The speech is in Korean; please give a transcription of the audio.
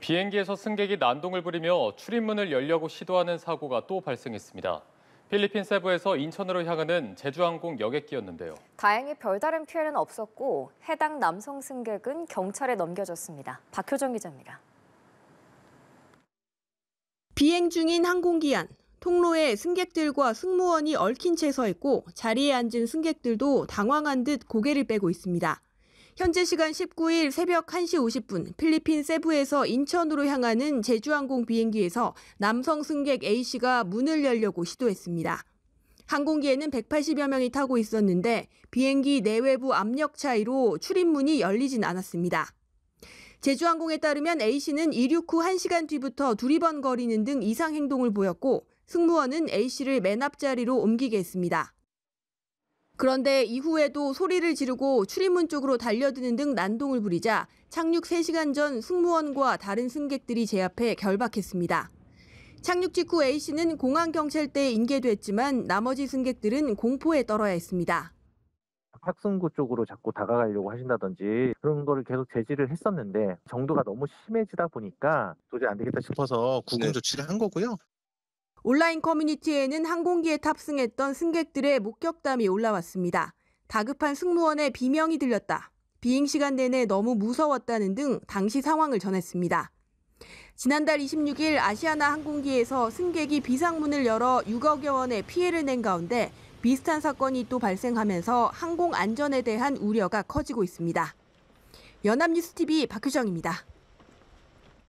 비행기에서 승객이 난동을 부리며 출입문을 열려고 시도하는 사고가 또 발생했습니다. 필리핀 세부에서 인천으로 향하는 제주항공 여객기였는데요. 다행히 별다른 피해는 없었고 해당 남성 승객은 경찰에 넘겨졌습니다. 박효정 기자입니다. 비행 중인 항공기안, 통로에 승객들과 승무원이 얽힌 채 서 있고 자리에 앉은 승객들도 당황한 듯 고개를 빼고 있습니다. 현재 시간 19일 새벽 1시 50분 필리핀 세부에서 인천으로 향하는 제주항공 비행기에서 남성 승객 A씨가 문을 열려고 시도했습니다. 항공기에는 180여 명이 타고 있었는데 비행기 내외부 압력 차이로 출입문이 열리진 않았습니다. 제주항공에 따르면 A씨는 이륙 후 1시간 뒤부터 두리번거리는 등 이상 행동을 보였고 승무원은 A씨를 맨 앞자리로 옮기게 했습니다. 그런데 이후에도 소리를 지르고 출입문 쪽으로 달려드는 등 난동을 부리자 착륙 3시간 전 승무원과 다른 승객들이 제압해 결박했습니다. 착륙 직후 A씨는 공항 경찰대에 인계됐지만 나머지 승객들은 공포에 떨어야 했습니다. 탁승구 쪽으로 자꾸 다가가려고 하신다든지 그런 거를 계속 제지를 했었는데 정도가 너무 심해지다 보니까 도저히 안 되겠다 싶어서 네. 구금 조치를 한 거고요. 온라인 커뮤니티에는 항공기에 탑승했던 승객들의 목격담이 올라왔습니다. 다급한 승무원의 비명이 들렸다. 비행 시간 내내 너무 무서웠다는 등 당시 상황을 전했습니다. 지난달 26일 아시아나 항공기에서 승객이 비상문을 열어 6억여 원의 피해를 낸 가운데 비슷한 사건이 또 발생하면서 항공 안전에 대한 우려가 커지고 있습니다. 연합뉴스TV 박효정입니다.